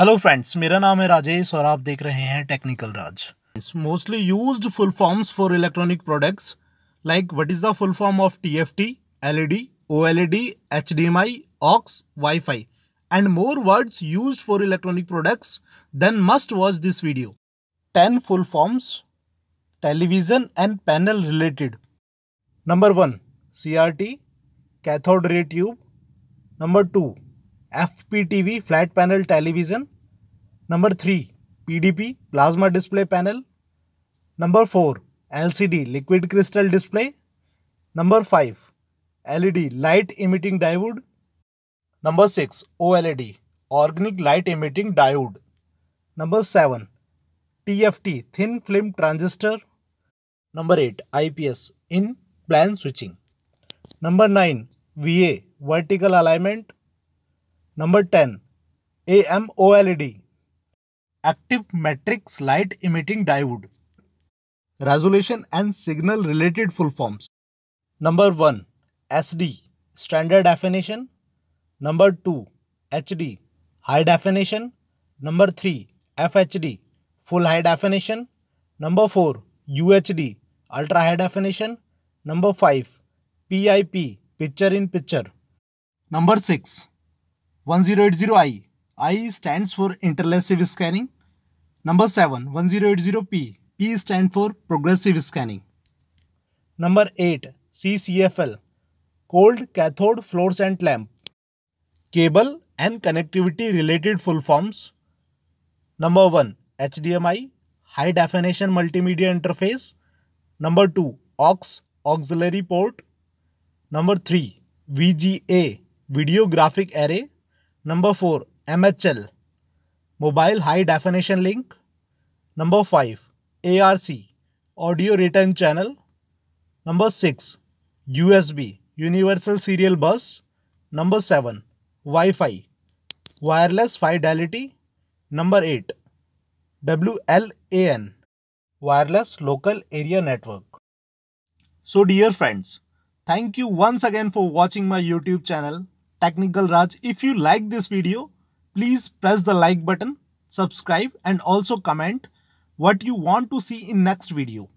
Hello friends मेरा नाम है राजेश और आप देख रहे हैं technical Raj mostly used full forms for electronic products like what is the full form of TFT LED OLED HDMI aux WiFi and more words used for electronic products then must watch this video ten full forms television and panel related number one C cathode ray tube number two F P T V flat panel television number three P D P plasma display panel number four L C D liquid crystal display number five L E D light emitting diode number six O L E D organic light emitting diode number seven T F T thin film transistor number eight I P S in plane switching number nine V A vertical alignment Number 10. AMOLED Active Matrix Light Emitting Diode Resolution and Signal Related Full Forms Number 1. SD Standard Definition Number 2. HD High Definition Number 3. FHD Full High Definition Number 4. UHD Ultra High Definition Number 5. PIP Picture in Picture Number 6. 1080i. i stands for interlassive scanning. Number 7 1080p. P stands for progressive scanning. Number 8 CCFL. Cold cathode fluorescent lamp. Cable and connectivity related full forms. Number 1 HDMI. High definition multimedia interface. Number 2 aux auxiliary port. Number 3 VGA video graphic array Number 4 MHL Mobile High Definition Link. Number 5 ARC Audio Return Channel. Number 6 USB Universal Serial Bus. Number 7 Wi Fi Wireless Fidelity. Number 8 WLAN Wireless Local Area Network. So, dear friends, thank you once again for watching my YouTube channel. Technical Raj. If you like this video, please press the like button, subscribe and also comment what you want to see in next video.